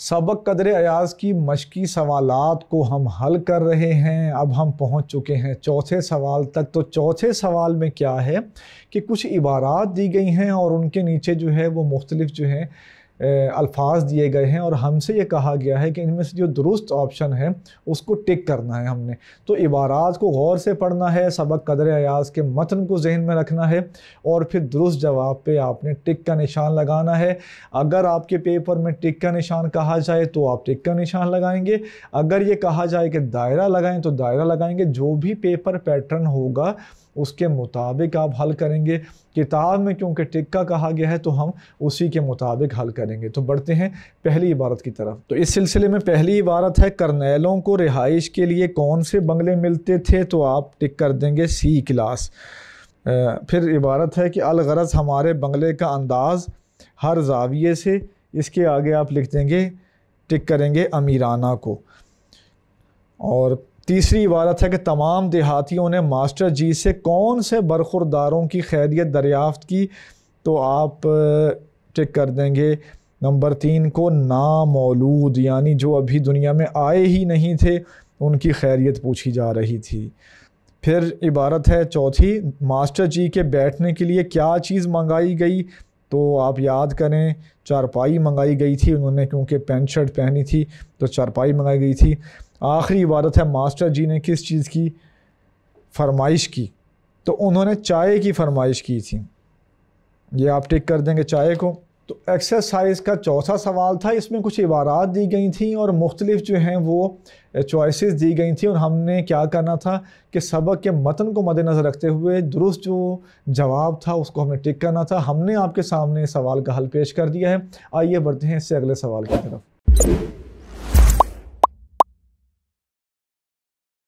सबक कदर अयाज की मशकी सवालात को हम हल कर रहे हैं अब हम पहुंच चुके हैं चौथे सवाल तक तो चौथे सवाल में क्या है कि कुछ इबारात दी गई हैं और उनके नीचे जो है वो मुख्तलिफ जो है अल्फाज दिए गए हैं और हमसे ये कहा गया है कि इनमें से जो दुरुस्त ऑप्शन है उसको टिक करना है हमने तो इबारात को गौर से पढ़ना है सबक कदर अयाज के मतन को जहन में रखना है और फिर दुरुस्त जवाब पे आपने टिक का निशान लगाना है अगर आपके पेपर में टिक का निशान कहा जाए तो आप टिक का निशान लगाएंगे अगर ये कहा जाए कि दायरा लगाएँ तो दायरा लगाएंगे जो भी पेपर पैटर्न होगा उसके मुताबिक आप हल करेंगे किताब में क्योंकि टिक्का कहा गया है तो हम उसी के मुताबिक हल करेंगे तो बढ़ते हैं पहली इबारत की तरफ तो इस सिलसिले में पहली इबारत है करनेलों को रिहाइश के लिए कौन से बंगले मिलते थे तो आप टिक कर देंगे सी क्लास फिर इबारत है कि अलगरज हमारे बंगले का अंदाज़ हर जाविये से इसके आगे आप लिख देंगे टिक करेंगे अमीराना को और तीसरी इबारत है कि तमाम देहातियों ने मास्टर जी से कौन से बरखुरदारों की खैरियत दरियाफ्त की तो आप टिक कर देंगे नंबर तीन को नामौलूद यानी जो अभी दुनिया में आए ही नहीं थे उनकी खैरियत पूछी जा रही थी फिर इबारत है चौथी मास्टर जी के बैठने के लिए क्या चीज़ मंगाई गई तो आप याद करें चारपाई मंगाई गई थी उन्होंने क्योंकि पेंट शर्ट पहनी थी तो चारपाई मंगाई गई थी आखिरी इबादत है मास्टर जी ने किस चीज़ की फरमाइश की तो उन्होंने चाय की फरमाइश की थी ये आप टिक कर देंगे चाय को तो एक्सरसाइज का चौथा सवाल था इसमें कुछ इबारात दी गई थी और मुख्तलिफ जो हैं वो चॉइसेस दी गई थी और हमने क्या करना था कि सबक के मतन को मद्देनज़र रखते हुए दुरुस्त जो जवाब था उसको हमने टिक करना था हमने आपके सामने सवाल का हल पेश कर दिया है आइए बढ़ते हैं इससे अगले सवाल की तरफ